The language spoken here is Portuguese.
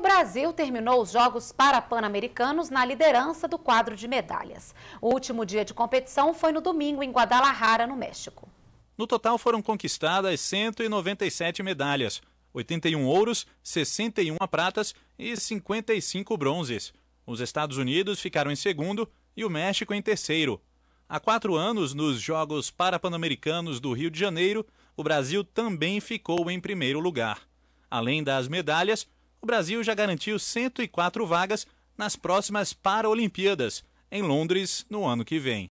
o Brasil terminou os Jogos Parapan-Americanos na liderança do quadro de medalhas. O último dia de competição foi no domingo em Guadalajara, no México. No total foram conquistadas 197 medalhas, 81 ouros, 61 pratas e 55 bronzes. Os Estados Unidos ficaram em segundo e o México em terceiro. Há quatro anos, nos Jogos Parapan-Americanos do Rio de Janeiro, o Brasil também ficou em primeiro lugar. Além das medalhas, o Brasil já garantiu 104 vagas nas próximas Paralimpíadas, em Londres, no ano que vem.